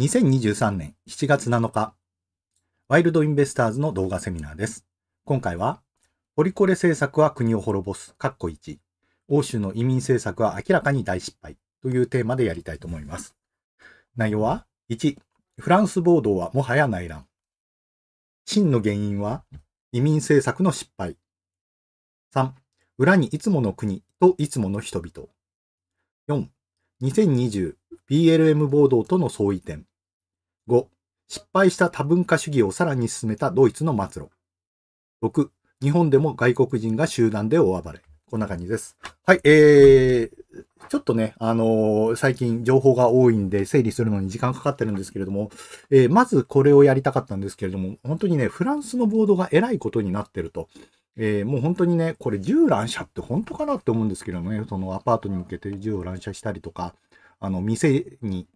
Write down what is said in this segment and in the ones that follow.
2023年7月7日、ワイルドインベスターズの動画セミナーです。今回は、ポリコレ政策は国を滅ぼす、ッコ1、欧州の移民政策は明らかに大失敗というテーマでやりたいと思います。内容は、1、フランス暴動はもはや内乱。真の原因は移民政策の失敗。3、裏にいつもの国といつもの人々。4、2020BLM 暴動との相違点。5、失敗した多文化主義をさらに進めたドイツの末路。6、日本でも外国人が集団で大暴れ。こんな感じです。はい、えー、ちょっとね、あのー、最近情報が多いんで整理するのに時間かかってるんですけれども、えー、まずこれをやりたかったんですけれども、本当にね、フランスの暴動がえらいことになってると。えー、もう本当にね、これ銃乱射って本当かなって思うんですけどね、そのアパートに向けて銃を乱射したりとか、あの、店に、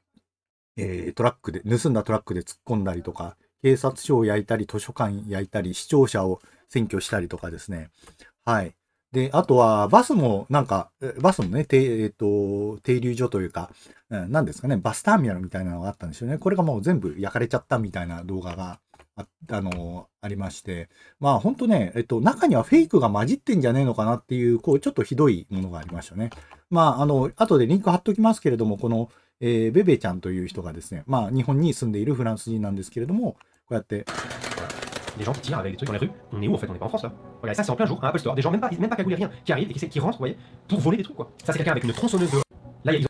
えー、トラックで、盗んだトラックで突っ込んだりとか、警察署を焼いたり、図書館焼いたり、視聴者を占拠したりとかですね。はい。で、あとは、バスも、なんか、バスもね、てえっ、ー、と、停留所というか、何、うん、ですかね、バスターミナルみたいなのがあったんですよね。これがもう全部焼かれちゃったみたいな動画がああの、ありまして、まあ本当ね、えっと、中にはフェイクが混じってんじゃねえのかなっていう、こう、ちょっとひどいものがありましたね。まあ、あの、後でリンク貼っときますけれども、この、えー、ベベちゃんという人がですね、まあ日本に住んでいるフランス人なんですけれども、こうやって。des gens qui tirent avec des trucs dans les rues. On est où en fait On n'est pas en France là. Regardez, ça c'est en plein jour, un Apple Store. Des gens même pas, même pas cagoulés, rien, qui arrivent et qui, qui rentrent, vous voyez, pour voler des trucs quoi. Ça c'est quelqu'un avec une tronçonneuse de. Là, il y a...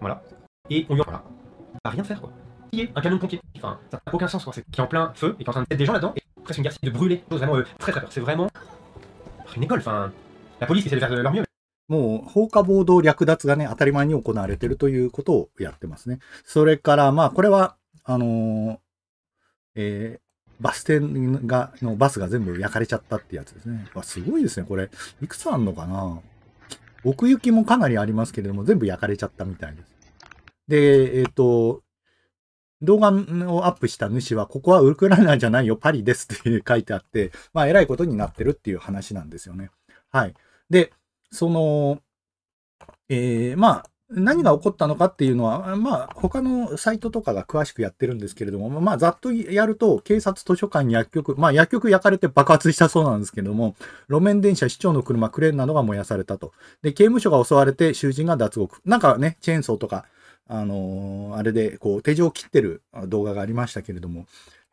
Voilà. Et on lui en... Voilà. À rien faire quoi. un camion de pompiers. Enfin, ça n'a aucun sens quoi. C'est qui est en plein feu et qui est en train de mettre des gens là-dedans et presque une guerre de brûler. C'est vraiment euh, très très peur. C'est vraiment une école. Enfin, la police essaie de faire de leur mieux. もう放火暴動略奪がね、当たり前に行われてるということをやってますね。それから、まあ、これは、あのー、えー、バス停が、のバスが全部焼かれちゃったってやつですね。わ、すごいですね、これ。いくつあんのかな奥行きもかなりありますけれども、全部焼かれちゃったみたいです。で、えっ、ー、と、動画をアップした主は、ここはウクライナじゃないよ、パリですって 書いてあって、まあ、えらいことになってるっていう話なんですよね。はい。で、その、えー、まあ、何が起こったのかっていうのは、まあ、他のサイトとかが詳しくやってるんですけれども、まあ、ざっとやると、警察、図書館、薬局、まあ、薬局焼かれて爆発したそうなんですけども、路面電車、市長の車、クレーンなどが燃やされたと。で、刑務所が襲われて、囚人が脱獄。なんかね、チェーンソーとか、あのー、あれで、こう、手錠を切ってる動画がありましたけれども、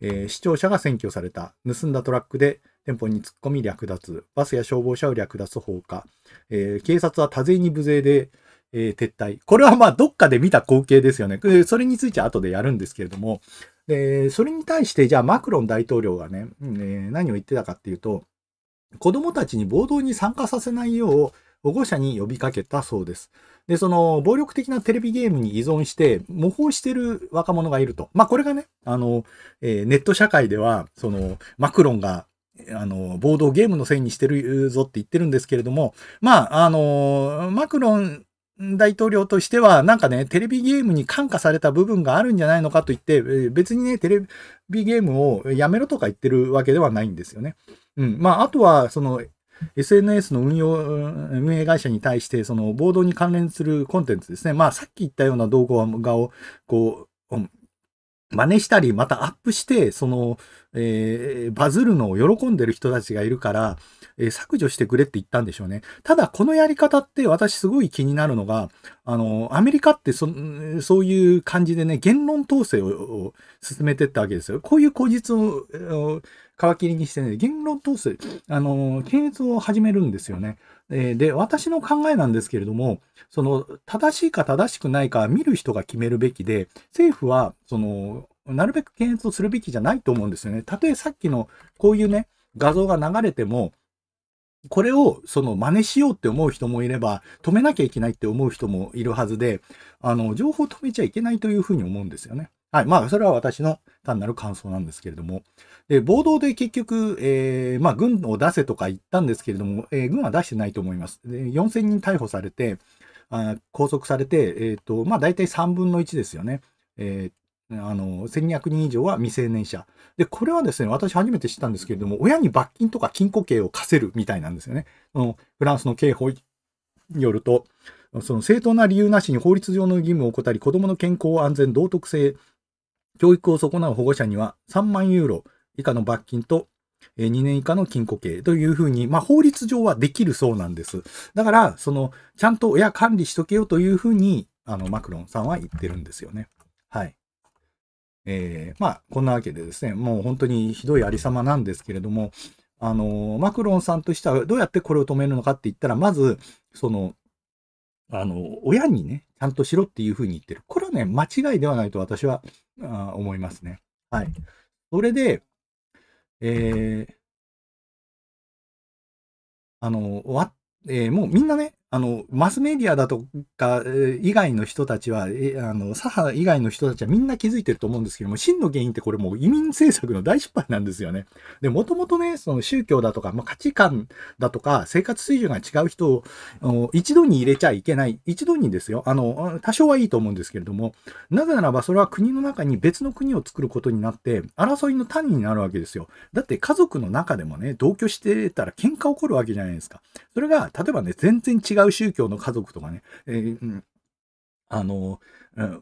えー、視聴者が占拠された、盗んだトラックで店舗に突っ込み略奪、バスや消防車を略奪放火、えー、警察は多勢に無勢で、えー、撤退。これはまあ、どっかで見た光景ですよね。それについては後でやるんですけれども、で、それに対して、じゃあマクロン大統領がね、えー、何を言ってたかっていうと、子供たちに暴動に参加させないよう、保護者に呼びかけたそうです。で、その、暴力的なテレビゲームに依存して、模倣してる若者がいると。まあ、これがね、あの、えー、ネット社会では、その、マクロンが、あの、暴動ゲームのせいにしてるぞって言ってるんですけれども、まあ、あの、マクロン大統領としては、なんかね、テレビゲームに感化された部分があるんじゃないのかと言って、別にね、テレビゲームをやめろとか言ってるわけではないんですよね。うん。まあ、あとは、その、SNS の運用、運営会社に対して、その暴動に関連するコンテンツですね。まあ、さっき言ったような動画を、こう、真似したり、またアップして、その、えー、バズるのを喜んでる人たちがいるから、えー、削除してくれって言ったんでしょうね。ただ、このやり方って私すごい気になるのが、あの、アメリカってそ、そういう感じでね、言論統制を進めてったわけですよ。こういう口実を、皮切りにしてね、言論統制、あの、検閲を始めるんですよね。で、私の考えなんですけれども、その、正しいか正しくないか見る人が決めるべきで、政府は、その、なるべく検閲をするべきじゃないと思うんですよね。たとえさっきのこういうね、画像が流れても、これをその真似しようって思う人もいれば、止めなきゃいけないって思う人もいるはずで、あの、情報を止めちゃいけないというふうに思うんですよね。はい。まあ、それは私の単なる感想なんですけれども。で、暴動で結局、えー、まあ、軍を出せとか言ったんですけれども、えー、軍は出してないと思います。で4000人逮捕されて、あ拘束されて、えっ、ー、と、まあ、大体3分の1ですよね。えー、あの、1200人以上は未成年者。で、これはですね、私初めて知ったんですけれども、親に罰金とか禁錮刑を課せるみたいなんですよね。のフランスの刑法によると、その正当な理由なしに法律上の義務を怠り、子供の健康、安全、道徳性、教育を損なう保護者には3万ユーロ、以下の罰金と、え2年以下の禁錮刑というふうに、まあ、法律上はできるそうなんです。だから、その、ちゃんと、親管理しとけよというふうに、あの、マクロンさんは言ってるんですよね。はい。えー、まあ、こんなわけでですね、もう本当にひどいありさまなんですけれども、あのマクロンさんとしてはどうやってこれを止めるのかって言ったら、まず、その、あの、親にね、ちゃんとしろっていうふうに言ってる。これはね、間違いではないと私はあ思いますね。はい。それで、えー、あの、わ、えー、もうみんなね、あの、マスメディアだとか、以外の人たちは、あの、左派以外の人たちはみんな気づいてると思うんですけども、真の原因ってこれもう移民政策の大失敗なんですよね。で、もともとね、その宗教だとか、まあ、価値観だとか、生活水準が違う人を一度に入れちゃいけない。一度にですよ。あの、多少はいいと思うんですけれども、なぜならばそれは国の中に別の国を作ることになって、争いの位になるわけですよ。だって家族の中でもね、同居してたら喧嘩起こるわけじゃないですか。それが、例えばね、全然違違う宗教の家族とかね、えー、うんあの、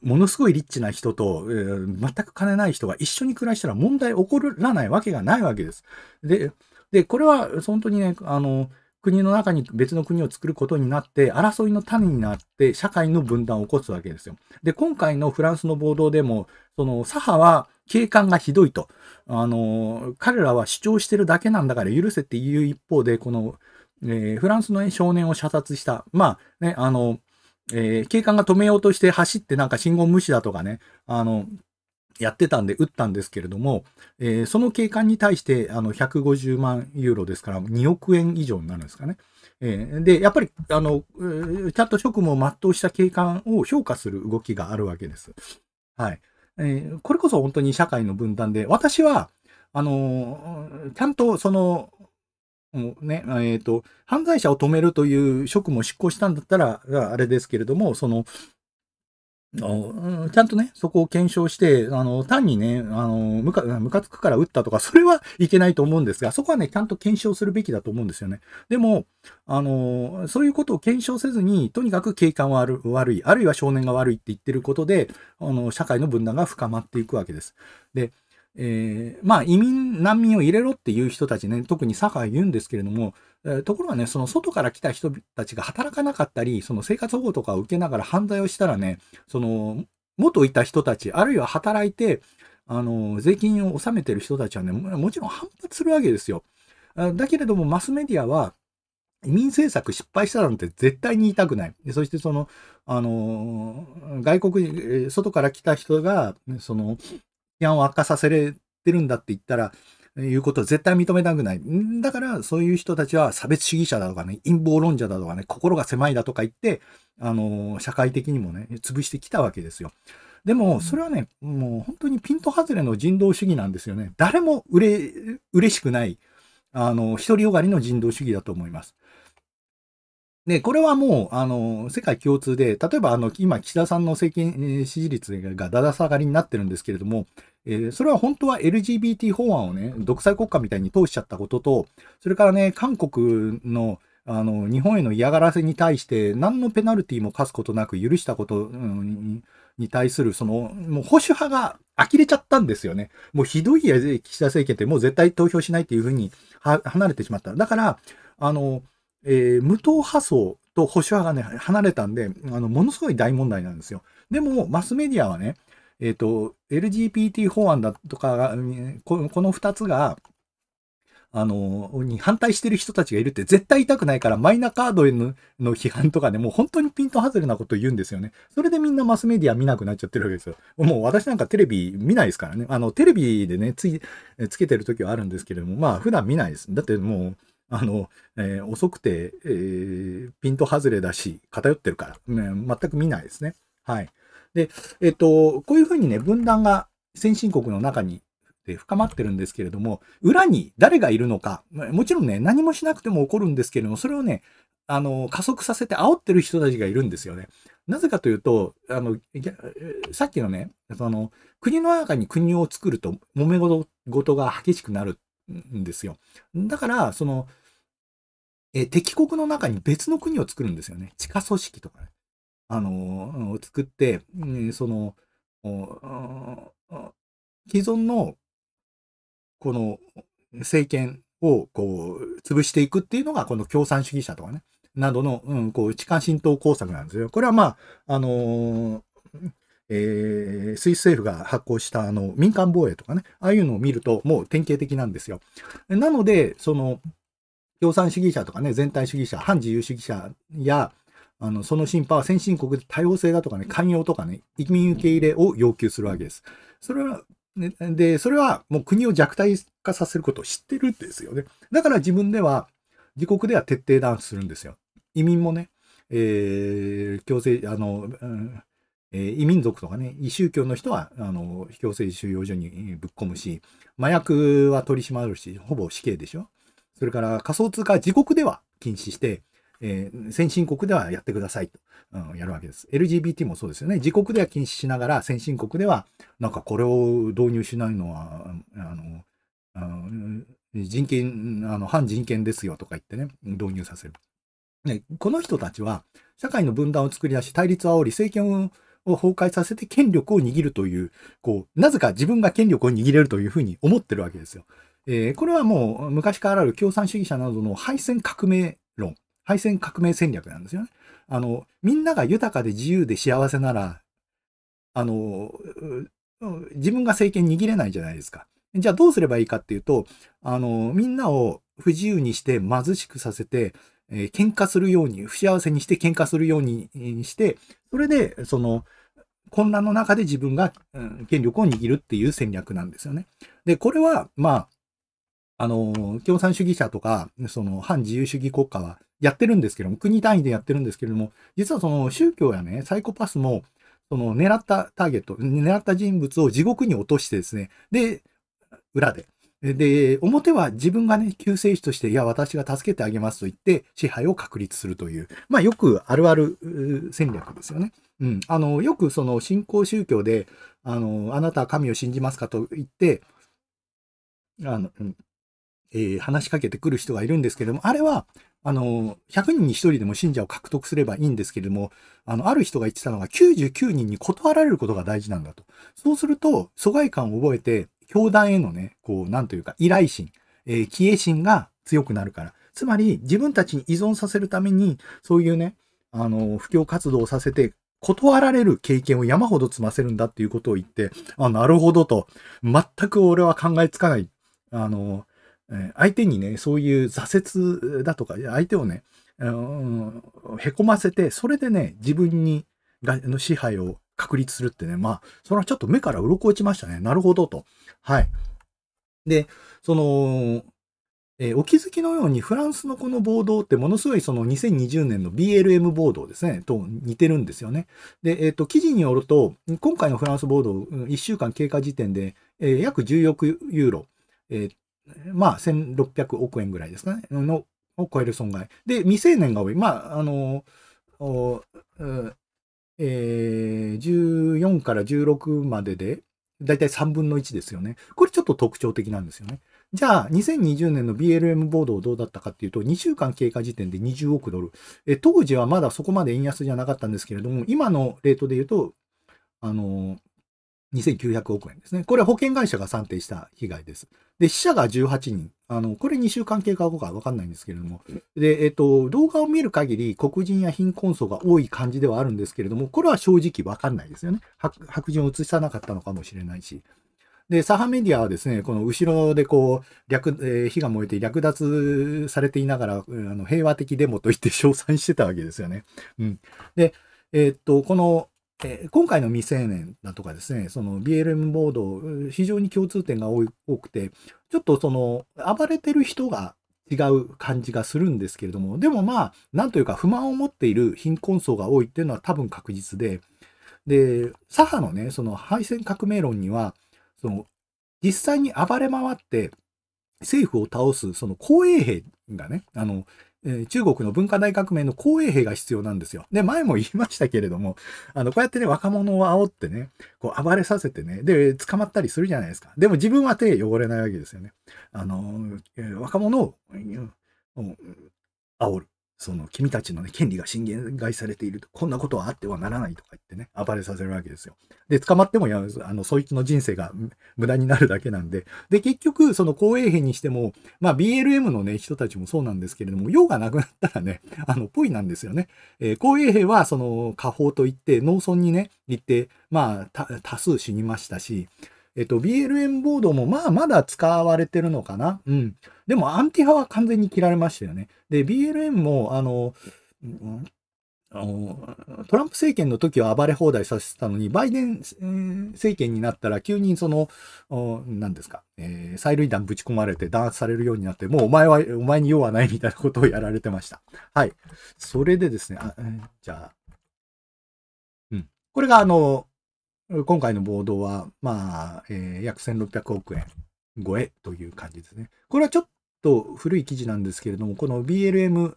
ものすごいリッチな人と、えー、全く金ない人が一緒に暮らしたら問題起こらないわけがないわけです。で、で、これは本当にね、あの、国の中に別の国を作ることになって、争いの種になって、社会の分断を起こすわけですよ。で、今回のフランスの暴動でも、その、左派は警官がひどいと。あの、彼らは主張してるだけなんだから許せっていう一方で、この、えー、フランスの、ね、少年を射殺した、まあね、あの、えー、警官が止めようとして走ってなんか信号無視だとかね、あの、やってたんで撃ったんですけれども、えー、その警官に対してあの150万ユーロですから2億円以上になるんですかね。えー、で、やっぱり、あの、ちゃんと職務を全うした警官を評価する動きがあるわけです。はい。えー、これこそ本当に社会の分断で、私は、あの、ちゃんとその、もうね、えっ、ー、と、犯罪者を止めるという職務を執行したんだったら、あれですけれども、その、ちゃんとね、そこを検証して、あの、単にね、あの、むか、つくから撃ったとか、それはいけないと思うんですが、そこはね、ちゃんと検証するべきだと思うんですよね。でも、あの、そういうことを検証せずに、とにかく警官は悪い、あるいは少年が悪いって言ってることで、あの、社会の分断が深まっていくわけです。で、えー、まあ移民、難民を入れろっていう人たちね、特に左派言うんですけれども、えー、ところがね、その外から来た人たちが働かなかったり、その生活保護とかを受けながら犯罪をしたらね、その、元いた人たち、あるいは働いて、あの、税金を納めてる人たちはね、もちろん反発するわけですよ。だけれども、マスメディアは、移民政策失敗したなんて絶対に言いたくない。そしてその、あの、外国外から来た人が、その、治安を悪化させれてるんだって言ったら、いうことを絶対認めたくない。だから、そういう人たちは差別主義者だとかね、陰謀論者だとかね、心が狭いだとか言って、あの、社会的にもね、潰してきたわけですよ。でも、それはね、うん、もう本当にピント外れの人道主義なんですよね。誰もうれ、嬉しくない、あの、独りよがりの人道主義だと思います。で、これはもう、あの、世界共通で、例えば、あの、今、岸田さんの政権支持率がだだ下がりになってるんですけれども、えー、それは本当は LGBT 法案をね、独裁国家みたいに通しちゃったことと、それからね、韓国の、あの、日本への嫌がらせに対して、何のペナルティも課すことなく許したこと、うんに対する、その、もう保守派が呆れちゃったんですよね。もうひどい岸田政権ってもう絶対投票しないっていうふうに離れてしまった。だから、あの、えー、無党派層と保守派がね、離れたんで、あの、ものすごい大問題なんですよ。でも、マスメディアはね、えっ、ー、と、LGBT 法案だとかこの二つが、あの、に反対してる人たちがいるって絶対痛くないから、マイナカードへのの批判とかね、もう本当にピント外れなこと言うんですよね。それでみんなマスメディア見なくなっちゃってるわけですよ。もう私なんかテレビ見ないですからね。あの、テレビでね、つい、つけてる時はあるんですけれども、まあ普段見ないです。だってもう、あの、えー、遅くて、えー、ピント外れだし、偏ってるから、ね、全く見ないですね。はい。で、えっ、と、こういうふうにね、分断が先進国の中にで深まってるんですけれども、裏に誰がいるのか、もちろんね、何もしなくても起こるんですけれども、それをね、あの、加速させて煽ってる人たちがいるんですよね。なぜかというと、あの、さっきのね、その、国の中に国を作ると、揉め事が激しくなるんですよ。だから、その、え敵国の中に別の国を作るんですよね。地下組織とかね。あのー、作って、えその、既存の、この、政権を、こう、潰していくっていうのが、この共産主義者とかね、などの、うん、こう、地下浸透工作なんですよ。これはまあ、あのー、えー、スイス政府が発行したあの民間防衛とかね、ああいうのを見るともう典型的なんですよ。なので、その、共産主義者とかね、全体主義者、反自由主義者や、あのその審判は先進国で多様性だとかね、寛容とかね、移民受け入れを要求するわけです。それは、ね、で、それはもう国を弱体化させることを知ってるんですよね。だから自分では、自国では徹底弾圧するんですよ。移民もね、えー、強制、あの、うんえ異民族とかね、異宗教の人は、あの、非強制収容所にぶっ込むし、麻薬は取り締まるし、ほぼ死刑でしょ。それから仮想通貨自国では禁止して、えー、先進国ではやってくださいと、うん、やるわけです。LGBT もそうですよね。自国では禁止しながら、先進国では、なんかこれを導入しないのは、あの、あ人権、あの、反人権ですよとか言ってね、導入させる。ね、この人たちは、社会の分断を作り出し、対立を煽り、政権をを崩壊させて権力を握るという、こう、なぜか自分が権力を握れるというふうに思ってるわけですよ。えー、これはもう昔からある共産主義者などの敗戦革命論、敗戦革命戦略なんですよね。あの、みんなが豊かで自由で幸せなら、あの、自分が政権握れないじゃないですか。じゃあどうすればいいかっていうと、あの、みんなを不自由にして貧しくさせて、えー、喧嘩するように、不幸せにして喧嘩するようにして、それで、その、混乱の中で自分が、うん、権力を握るっていう戦略なんですよね。で、これは、まあ、あの、共産主義者とか、その、反自由主義国家はやってるんですけども、国単位でやってるんですけれども、実はその、宗教やね、サイコパスも、その、狙ったターゲット、狙った人物を地獄に落としてですね、で、裏で、で、表は自分がね、救世主として、いや、私が助けてあげますと言って、支配を確立するという、まあ、よくあるある戦略ですよね。うん。あの、よくその信仰宗教で、あの、あなたは神を信じますかと言って、あの、うん、えー、話しかけてくる人がいるんですけども、あれは、あの、100人に1人でも信者を獲得すればいいんですけれども、あの、ある人が言ってたのが99人に断られることが大事なんだと。そうすると、疎外感を覚えて、教団へのね、こう、なんというか、依頼心、えー、帰心が強くなるから。つまり、自分たちに依存させるために、そういうね、あの、布教活動をさせて、断られる経験を山ほど積ませるんだっていうことを言って、あ、なるほどと、全く俺は考えつかない。あの、相手にね、そういう挫折だとか、相手をね、うん、へこませて、それでね、自分にがの支配を確立するってね、まあ、それはちょっと目から鱗落ちましたね。なるほどと。はい。で、その、えー、お気づきのようにフランスのこの暴動ってものすごいその2020年の BLM 暴動ですね、と似てるんですよね。で、えっ、ー、と、記事によると、今回のフランス暴動、1週間経過時点で、えー、約1 0億ユーロ、えまあ、1600億円ぐらいですかね、のを超える損害。で、未成年が多い。まあ、あのー、えー、14から16までで、だいたい3分の1ですよね。これちょっと特徴的なんですよね。じゃあ、2020年の BLM ボードどうだったかっていうと、2週間経過時点で20億ドル。え当時はまだそこまで円安じゃなかったんですけれども、今のレートで言うと、あのー2900億円ですね。これは保険会社が算定した被害です。で、死者が18人。あの、これ2週間経過後かわかんないんですけれども。で、えっと、動画を見る限り黒人や貧困層が多い感じではあるんですけれども、これは正直わかんないですよね。白人を映さなかったのかもしれないし。で、サハメディアはですね、この後ろでこう、略、えー、火が燃えて略奪されていながら、あの平和的デモと言って称賛してたわけですよね。うん。で、えー、っと、このえー、今回の未成年だとかですね、その BLM ボード、非常に共通点が多くて、ちょっとその、暴れてる人が違う感じがするんですけれども、でもまあ、なんというか不満を持っている貧困層が多いっていうのは多分確実で、で、左派のね、その敗戦革命論には、その、実際に暴れ回って政府を倒す、その公衛兵がね、あの、えー、中国の文化大革命の公衛兵が必要なんですよ。で、前も言いましたけれども、あの、こうやってね、若者を煽ってね、こう暴れさせてね、で、捕まったりするじゃないですか。でも自分は手汚れないわけですよね。あの、えー、若者を、煽る。その君たちの、ね、権利が侵害されていると、こんなことはあってはならないとか言ってね、暴れさせるわけですよ。で、捕まってもやあのそいつの人生が無駄になるだけなんで、で、結局、その公営編にしても、まあ、BLM の、ね、人たちもそうなんですけれども、用がなくなったらね、あの、ぽいなんですよね。えー、公営兵は、その、下方といって、農村にね、行って、まあ、多数死にましたし、えっと、BLM ボードもまあまだ使われてるのかな。うん。でも、アンティ派は完全に切られましたよね。で、BLM も、あの、うんあのトランプ政権の時は暴れ放題させてたのに、バイデン、政権になったら急にその、何ですか、え催涙弾ぶち込まれて弾圧されるようになって、もうお前は、お前に用はないみたいなことをやられてました。はい。それでですね、あじゃあ、うん。これがあの、今回の暴動は、まあ、えー、約1600億円超えという感じですね。これはちょっと古い記事なんですけれども、この BLM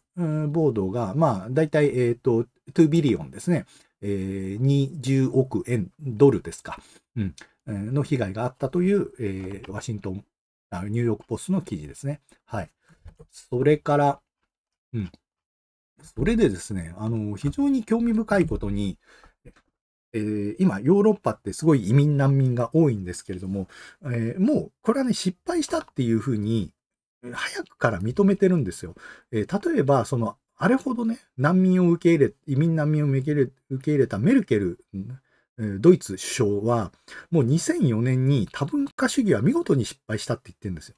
暴動が、まあ、大体、えっ、ー、と、2ビリオンですね。えー、20億円、ドルですか。うん。の被害があったという、えー、ワシントンニューヨークポストの記事ですね。はい。それから、うん。それでですね、あの、非常に興味深いことに、えー、今、ヨーロッパってすごい移民難民が多いんですけれども、えー、もうこれはね、失敗したっていうふうに、早くから認めてるんですよ。えー、例えば、その、あれほどね、難民を受け入れ、移民難民を受け入れ受け入れたメルケル、ドイツ首相は、もう2004年に多文化主義は見事に失敗したって言ってるんですよ。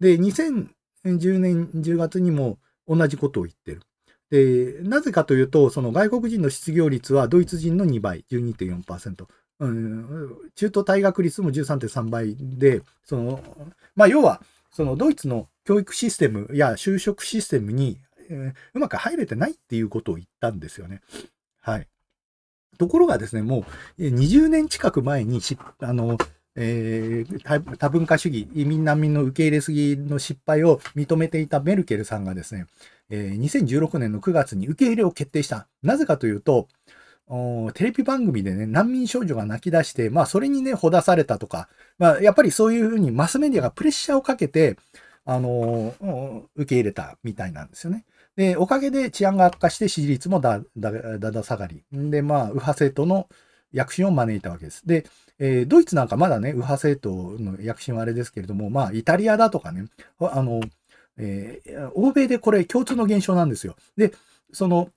で、2010年10月にも同じことを言ってる。なぜかというと、その外国人の失業率はドイツ人の2倍、12.4%。うん、中途退学率も13.3倍で、その、まあ、要は、そのドイツの教育システムや就職システムに、えー、うまく入れてないっていうことを言ったんですよね。はい。ところがですね、もう20年近く前にし、あの、えー、多文化主義、移民難民の受け入れすぎの失敗を認めていたメルケルさんがですね、え2016年の9月に受け入れを決定した。なぜかというと、テレビ番組でね、難民少女が泣き出して、まあ、それにね、ほだされたとか、まあ、やっぱりそういうふうにマスメディアがプレッシャーをかけて、あのー、受け入れたみたいなんですよね。で、おかげで治安が悪化して支持率もだだだ下がり。で、まあ、右派政党の躍進を招いたわけです。で、えー、ドイツなんかまだね、右派政党の躍進はあれですけれども、まあ、イタリアだとかね、あのーえー、欧米でこれ共通の現象なんですよ。で、その、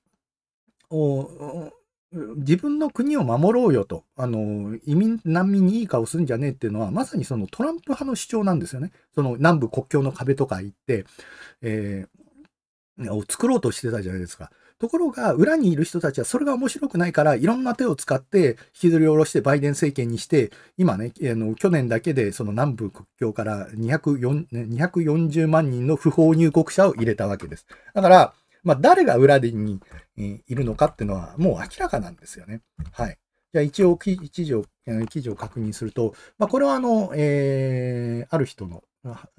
自分の国を守ろうよと、あの、移民、難民にいい顔するんじゃねえっていうのは、まさにそのトランプ派の主張なんですよね。その南部国境の壁とか行って、えー、を作ろうとしてたじゃないですか。ところが、裏にいる人たちはそれが面白くないから、いろんな手を使って引きずり下ろしてバイデン政権にして、今ね、あの去年だけでその南部国境から240万人の不法入国者を入れたわけです。だから、まあ、誰が裏に、いるのかっていうのはもう明らかなんですよね。はい。じゃあ一応記事を記事を確認すると、まあ、これはあの、えー、ある人の、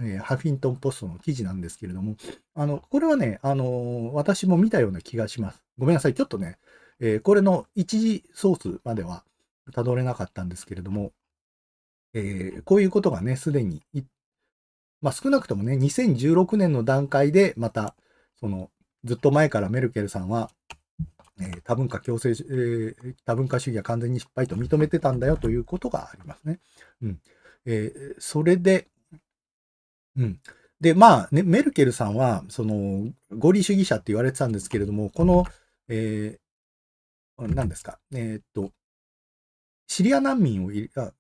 えー、ハフィントンポストの記事なんですけれども、あの、これはね、あの、私も見たような気がします。ごめんなさい。ちょっとね、えー、これの一時ソースまではたどれなかったんですけれども、えー、こういうことがね、すでに、まあ、少なくともね、2016年の段階で、また、その、ずっと前からメルケルさんは、え多文化共生、えー、多文化主義は完全に失敗と認めてたんだよということがありますね。うんえー、それで、うん。で、まあ、ね、メルケルさんは、その、合理主義者って言われてたんですけれども、この、えー、何ですか、えー、っと、シリア難民をあ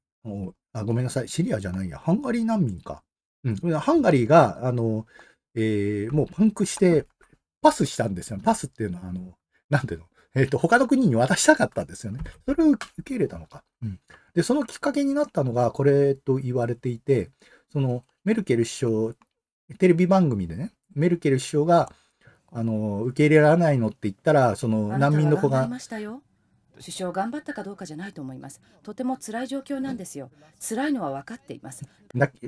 あ、ごめんなさい、シリアじゃないや、ハンガリー難民か。うん、ハンガリーが、あの、えー、もうパンクして、パスしたんですよ。パスっていうのは、あの、なんていうのえっ、ー、と、他の国に渡したかったんですよね。それを受け入れたのか。うん。で、そのきっかけになったのが、これと言われていて、その、メルケル首相、テレビ番組でね、メルケル首相が、あの、受け入れられないのって言ったら、その、難民の子が。首相頑張ったかどうかじゃないと思います。とても辛い状況なんですよ。辛いのは分かっています。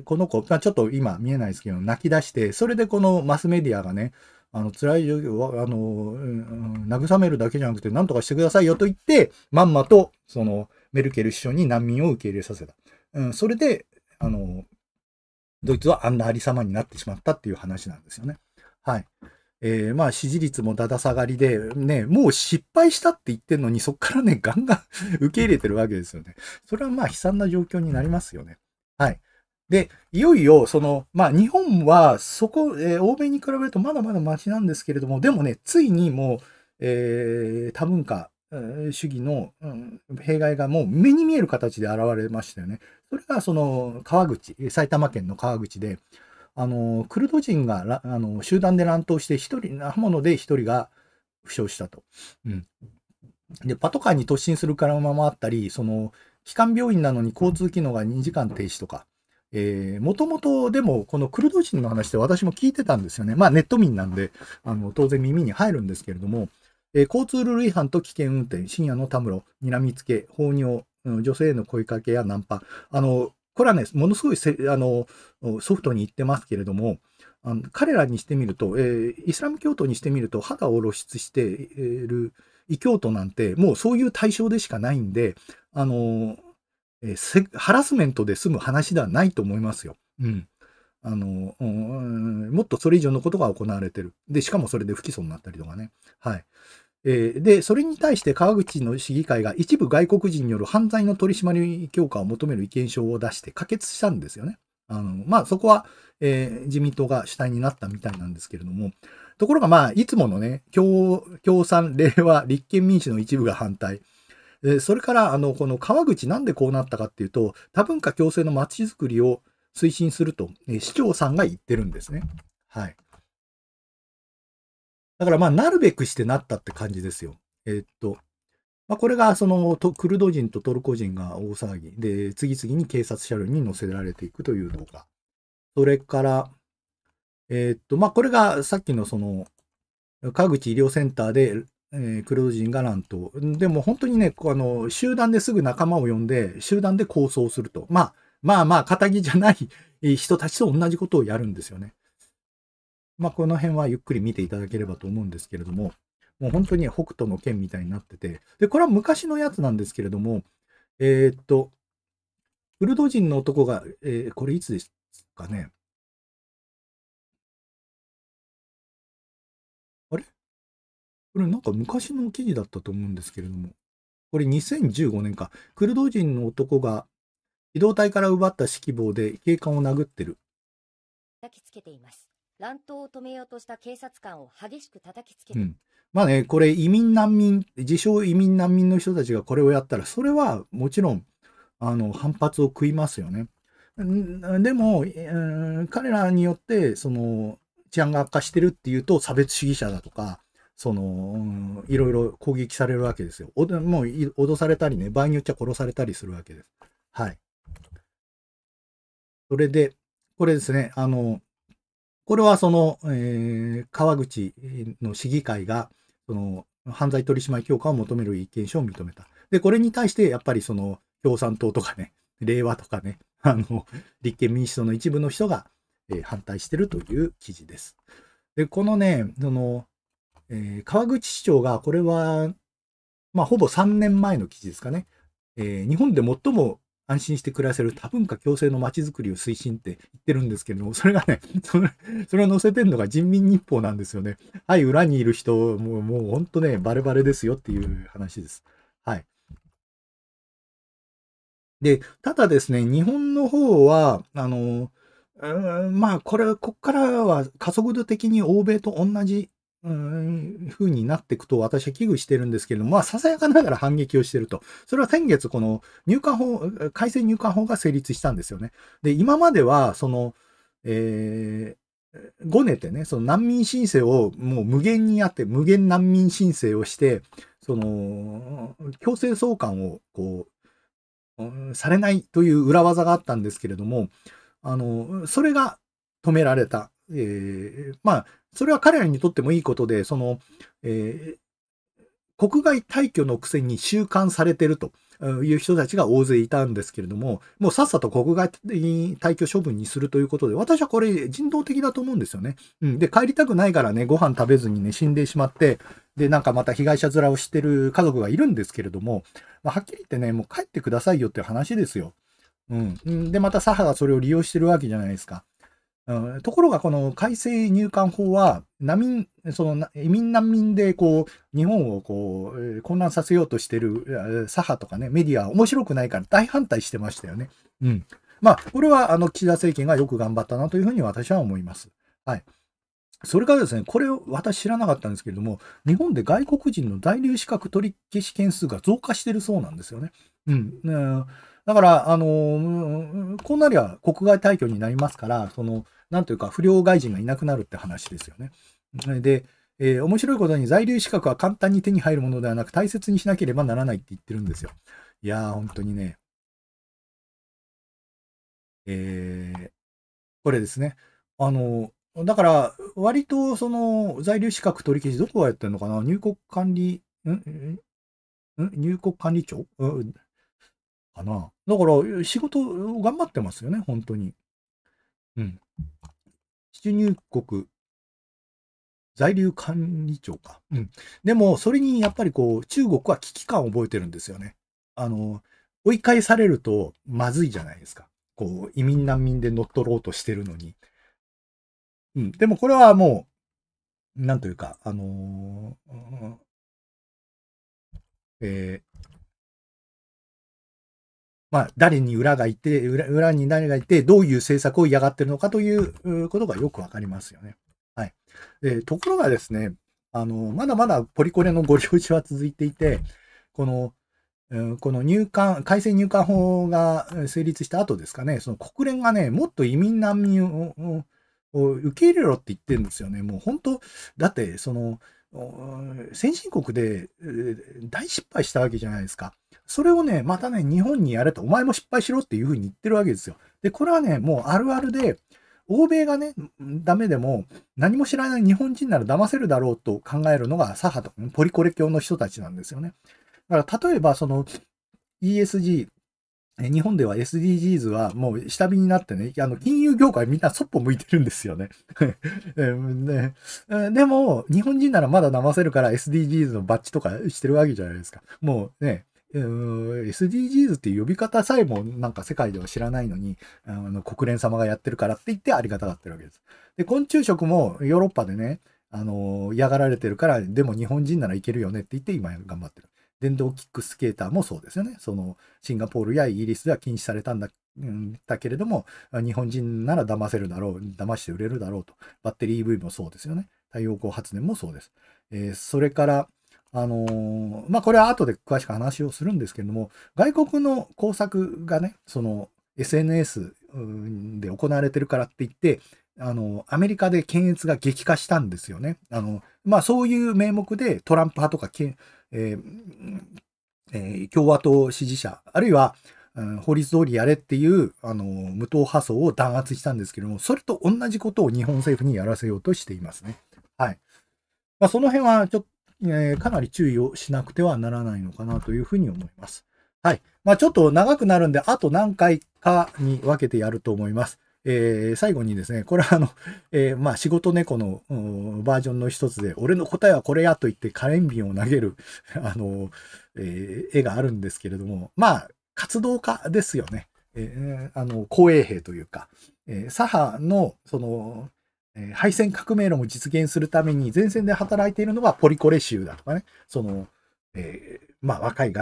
この子、まあ、ちょっと今見えないですけど、泣き出して、それでこのマスメディアがね、あの辛い状況はあの、うん、慰めるだけじゃなくて、なんとかしてくださいよと言って、まんまとそのメルケル首相に難民を受け入れさせた。うん、それであのドイツはあんなありさまになってしまったっていう話なんですよね。はい。えー、まあ支持率もだだ下がりで、ね、もう失敗したって言ってんのに、そこからね、ガンガン受け入れてるわけですよね。それはまあ悲惨な状況になりますよね。はい。で、いよいよ、その、まあ、日本は、そこ、えー、欧米に比べるとまだまだマシなんですけれども、でもね、ついにもう、えー、多文化、えー、主義の、うん、弊害がもう目に見える形で現れましたよね。それが、その、川口、埼玉県の川口で、あの、クルド人が、あの、集団で乱闘して、一人、刃物で一人が負傷したと。うん。で、パトカーに突進する車もあったり、その、基幹病院なのに交通機能が2時間停止とか、えもともとでもこのクルド人の話って私も聞いてたんですよね。まあネット民なんで、あの、当然耳に入るんですけれども、えー、交通ルール違反と危険運転、深夜のたむろ、にらみつけ、放尿、女性への声かけやナンパ。あの、これはね、ものすごいあのソフトに言ってますけれども、あの彼らにしてみると、えー、イスラム教徒にしてみると、肌を露出している異教徒なんて、もうそういう対象でしかないんで、あのえー、ハラスメントで済む話ではないと思いますよ。うん。あの、もっとそれ以上のことが行われてる。で、しかもそれで不起訴になったりとかね。はい。えー、で、それに対して川口の市議会が一部外国人による犯罪の取り締まり強化を求める意見書を出して可決したんですよね。あの、まあ、そこは、えー、自民党が主体になったみたいなんですけれども、ところがまあ、いつものね、共、共産、令和、立憲民主の一部が反対、えそれから、あの、この川口なんでこうなったかっていうと、多文化共生のまちづくりを推進すると、え市長さんが言ってるんですね。はい。だから、まあ、なるべくしてなったって感じですよ。えー、っと、まあ、これが、その、クルド人とトルコ人が大騒ぎで、次々に警察車両に乗せられていくという動画。それから、えー、っと、まあ、これがさっきのその、川口医療センターでえー、クルド人が乱んと。でも本当にね、あの、集団ですぐ仲間を呼んで、集団で抗争すると。まあ、まあまあ、仇じゃない人たちと同じことをやるんですよね。まあ、この辺はゆっくり見ていただければと思うんですけれども、もう本当に北斗の剣みたいになってて、で、これは昔のやつなんですけれども、えー、っと、クルド人の男が、えー、これいつですかね、これなんか昔の記事だったと思うんですけれども、これ2015年か、クルド人の男が機動隊から奪った指揮棒で警官を殴ってる。叩きつけています。乱闘を止めようとした警察官を激しく叩きつける。うん、まあね、これ移民難民、自称移民難民の人たちがこれをやったら、それはもちろん、あの、反発を食いますよね。でも、えー、彼らによって、その、治安が悪化してるっていうと差別主義者だとか、その、いろいろ攻撃されるわけですよ。おもう脅されたりね、場合によっちゃ殺されたりするわけです。はい。それで、これですね、あの、これはその、えー、川口の市議会が、その、犯罪取締強化を求める意見書を認めた。で、これに対して、やっぱりその、共産党とかね、令和とかね、あの、立憲民主党の一部の人が、えー、反対してるという記事です。で、このね、その、えー、川口市長が、これは、まあ、ほぼ3年前の記事ですかね。えー、日本で最も安心して暮らせる多文化共生のまちづくりを推進って言ってるんですけれども、それがね、それそれを載せてるのが人民日報なんですよね。はい、裏にいる人、もう、もう本当ね、バレバレですよっていう話です。はい。で、ただですね、日本の方は、あの、うん、まあ、これ、こっからは加速度的に欧米と同じうん、風になっていくと私は危惧してるんですけれども、まあ、ささやかながら反撃をしてると。それは先月、この入管法、改正入管法が成立したんですよね。で、今までは、その、えー、ごねてね、その難民申請をもう無限にやって、無限難民申請をして、その、強制送還を、こう、うん、されないという裏技があったんですけれども、あの、それが止められた。えー、まあ、それは彼らにとってもいいことで、その、えー、国外退去のくせに収監されてるという人たちが大勢いたんですけれども、もうさっさと国外退去処分にするということで、私はこれ人道的だと思うんですよね。うん。で、帰りたくないからね、ご飯食べずにね、死んでしまって、で、なんかまた被害者面をしてる家族がいるんですけれども、まあ、はっきり言ってね、もう帰ってくださいよっていう話ですよ。うん。で、また左派がそれを利用してるわけじゃないですか。うん、ところが、この改正入管法は、難民、その移民難民で、こう、日本をこう、混乱させようとしてる左派とかね、メディア面白くないから大反対してましたよね。うん。まあ、これは、あの、岸田政権がよく頑張ったなというふうに私は思います。はい。それからですね、これを私知らなかったんですけれども、日本で外国人の在留資格取り消し件数が増加してるそうなんですよね。うん。だから、あのー、こうなりゃ国外退去になりますから、その、なんというか、不良外人がいなくなるって話ですよね。で、えー、面白いことに在留資格は簡単に手に入るものではなく、大切にしなければならないって言ってるんですよ。いやー、本当にね。えー、これですね。あのー、だから、割と、その、在留資格取り消し、どこがやってるのかな入国管理、んん入国管理庁、かな。だから、仕事頑張ってますよね、本当に。うん。出入国在留管理庁か。うん。でも、それにやっぱりこう、中国は危機感を覚えてるんですよね。あの、追い返されるとまずいじゃないですか。こう、移民難民で乗っ取ろうとしてるのに。うん。でもこれはもう、なんというか、あのー、えー、まあ、誰に裏がいて裏、裏に誰がいて、どういう政策を嫌がってるのかということがよくわかりますよね。はい。で、ところがですね、あの、まだまだポリコレのご了承は続いていて、この、この入管、改正入管法が成立した後ですかね、その国連がね、もっと移民難民を受け入れろって言ってるんですよね。もう本当、だって、その、先進国で大失敗したわけじゃないですか。それをね、またね、日本にやれと、お前も失敗しろっていうふうに言ってるわけですよ。で、これはね、もうあるあるで、欧米がね、ダメでも、何も知らない日本人なら騙せるだろうと考えるのが、左派とか、ポリコレ教の人たちなんですよね。だから、例えば、その、ESG、日本では SDGs はもう下火になってね、あの金融業界みんなそっぽ向いてるんですよね ね。でも、日本人ならまだ騙せるから SDGs のバッチとかしてるわけじゃないですか。もうね、SDGs っていう呼び方さえもなんか世界では知らないのに、あの国連様がやってるからって言ってありがたがってるわけです。で、昆虫食もヨーロッパでね、あの、嫌がられてるから、でも日本人ならいけるよねって言って今頑張ってる。電動キックスケーターもそうですよね。そのシンガポールやイギリスでは禁止されたんだ,、うん、だけれども、日本人なら騙せるだろう、騙して売れるだろうと。バッテリー EV もそうですよね。太陽光発電もそうです。えー、それから、あのー、まあ、これは後で詳しく話をするんですけれども、外国の工作がね、その SNS で行われてるからって言って、あの、アメリカで検閲が激化したんですよね。あの、まあ、そういう名目でトランプ派とか、えーえー、共和党支持者、あるいは、うん、法律通りやれっていうあの無党派層を弾圧したんですけども、それと同じことを日本政府にやらせようとしていますね。はい。まあ、その辺はちょっと、えー、かなり注意をしなくてはならないのかなというふうに思います。はい。まあ、ちょっと長くなるんで、あと何回かに分けてやると思います。えー、最後にですね、これはあの、えー、まあ、仕事猫のバージョンの一つで、俺の答えはこれやと言って火炎瓶を投げる あの、えー、絵があるんですけれども、まあ、活動家ですよね。えー、あの、公衛兵というか、えー、左派の、その、えー、敗戦革命論を実現するために前線で働いているのはポリコレ州だとかね、その、えー、まあ若い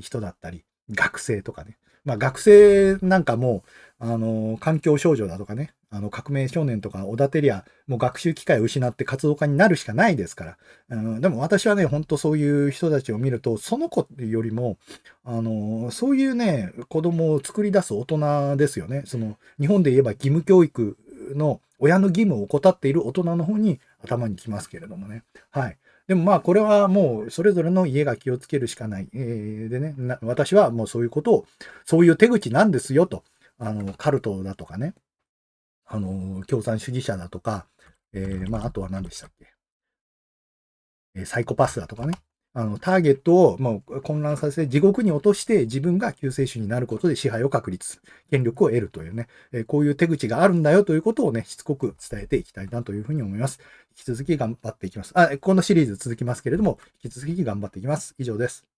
人だったり、学生とかね。まあ学生なんかも、あの、環境少女だとかね、あの、革命少年とか、小田テリア、もう学習機会を失って活動家になるしかないですから。うん、でも私はね、ほんとそういう人たちを見ると、その子よりも、あの、そういうね、子供を作り出す大人ですよね。その、日本で言えば義務教育の、親の義務を怠っている大人の方に頭にきますけれどもね。はい。でもまあこれはもうそれぞれの家が気をつけるしかない。えー、でね私はもうそういうことを、そういう手口なんですよと。あの、カルトだとかね、あの、共産主義者だとか、えー、まあ、あとは何でしたっけ、えー、サイコパスだとかね、あの、ターゲットを、まあ、混乱させて、地獄に落として自分が救世主になることで支配を確立、権力を得るというね、えー、こういう手口があるんだよということをね、しつこく伝えていきたいなというふうに思います。引き続き頑張っていきます。あ、このシリーズ続きますけれども、引き続き頑張っていきます。以上です。